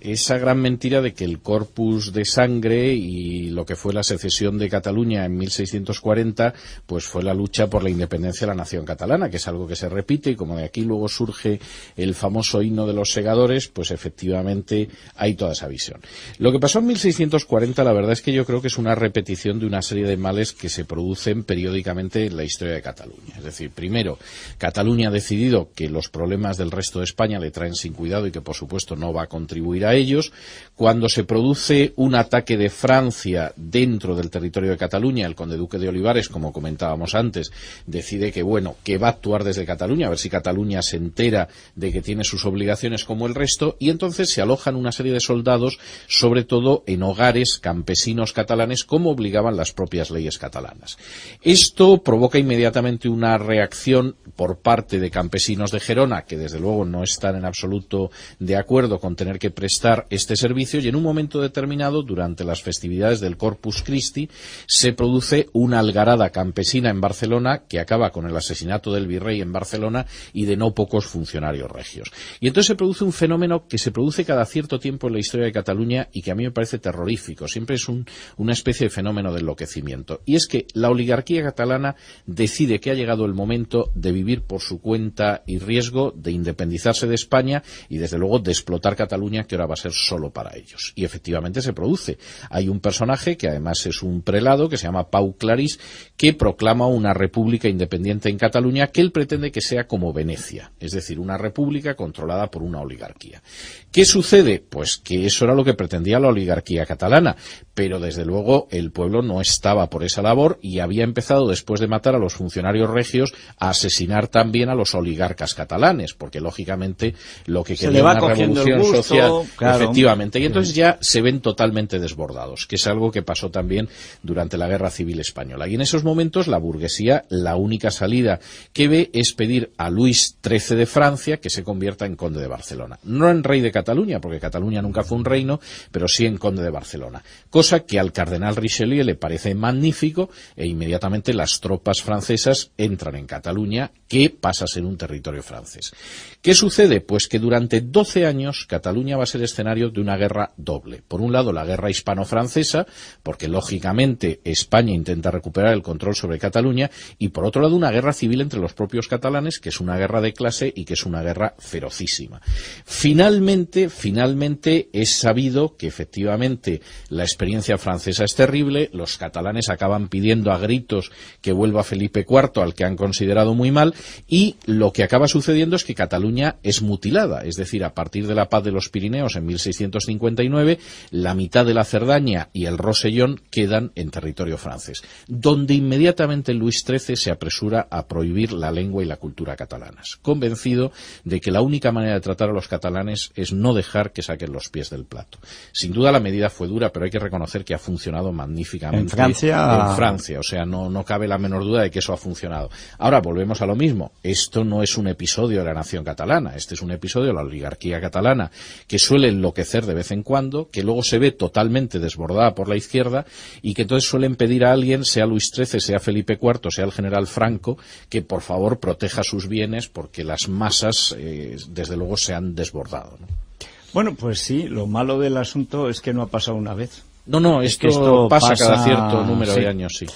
esa gran mentira de que el corpus de sangre y lo que fue la secesión de Cataluña en 1640, pues fue la lucha por la independencia de la nación catalana, que es algo que se repite y como de aquí luego surge el famoso himno de los segadores, pues efectivamente hay toda esa visión. Lo que pasó en 1640, la verdad es que yo creo que es una repetición de una serie de males que se producen periódicamente en la historia de Cataluña. Es decir, primero, Cataluña ha decidido que los problemas del resto de España le traen sin cuidado y que por supuesto no va a contribuir a ellos. Cuando se produce un ataque de Francia dentro del territorio de Cataluña, el conde duque de Olivares, como comentábamos antes, decide que bueno, que va a actuar desde Cataluña, a ver si Cataluña se entera de que tiene sus obligaciones como el resto, y entonces se alojan una serie de soldados, sobre todo en hogares campesinos catalanes, como obligaban las propias leyes catalanas. Esto provoca inmediatamente una reacción por parte de campesinos de Gerona, que desde luego no están en absoluto de acuerdo con tener que presentar estar este servicio y en un momento determinado, durante las festividades del Corpus Christi, se produce una algarada campesina en Barcelona que acaba con el asesinato del virrey en Barcelona y de no pocos funcionarios regios. Y entonces se produce un fenómeno que se produce cada cierto tiempo en la historia de Cataluña y que a mí me parece terrorífico. Siempre es una especie de fenómeno de enloquecimiento. Y es que la oligarquía catalana decide que ha llegado el momento de vivir por su cuenta y riesgo, de independizarse de España y desde luego de explotar Cataluña, va a ser solo para ellos. Y efectivamente se produce. Hay un personaje que además es un prelado que se llama Pau Claris que proclama una república independiente en Cataluña que él pretende que sea como Venecia, es decir, una república controlada por una oligarquía. ¿Qué sucede? Pues que eso era lo que pretendía la oligarquía catalana, pero desde luego el pueblo no estaba por esa labor y había empezado después de matar a los funcionarios regios a asesinar también a los oligarcas catalanes, porque lógicamente lo que quería una revolución social Efectivamente. Y entonces ya se ven totalmente desbordados, que es algo que pasó también durante la Guerra Civil Española. Y en esos momentos la burguesía, la única salida que ve es pedir a Luis XIII de Francia que se convierta en conde de Barcelona. No en rey de Cataluña, porque Cataluña nunca fue un reino, pero sí en conde de Barcelona. Cosa que al cardenal Richelieu le parece magnífico e inmediatamente las tropas francesas entran en Cataluña, que pasa a ser un territorio francés. ¿Qué sucede? Pues que durante 12 años Cataluña va a el escenario de una guerra doble. Por un lado, la guerra hispano-francesa, porque lógicamente España intenta recuperar el control sobre Cataluña, y por otro lado, una guerra civil entre los propios catalanes, que es una guerra de clase y que es una guerra ferocísima. Finalmente, finalmente es sabido que efectivamente la experiencia francesa es terrible, los catalanes acaban pidiendo a gritos que vuelva Felipe IV, al que han considerado muy mal, y lo que acaba sucediendo es que Cataluña es mutilada, es decir, a partir de la paz de los Pirineos, en 1659, la mitad de la Cerdaña y el Rosellón quedan en territorio francés, donde inmediatamente Luis XIII se apresura a prohibir la lengua y la cultura catalanas, convencido de que la única manera de tratar a los catalanes es no dejar que saquen los pies del plato. Sin duda la medida fue dura, pero hay que reconocer que ha funcionado magníficamente en Francia, o sea, no, no cabe la menor duda de que eso ha funcionado. Ahora volvemos a lo mismo, esto no es un episodio de la nación catalana, este es un episodio de la oligarquía catalana que suele enloquecer de vez en cuando, que luego se ve totalmente desbordada por la izquierda y que entonces suelen pedir a alguien, sea Luis XIII, sea Felipe IV, sea el general Franco, que por favor proteja sus bienes porque las masas, eh, desde luego, se han desbordado. Bueno, pues sí, lo malo del asunto es que no ha pasado una vez. No, no, esto, es que esto pasa, cada cierto número de años, sí.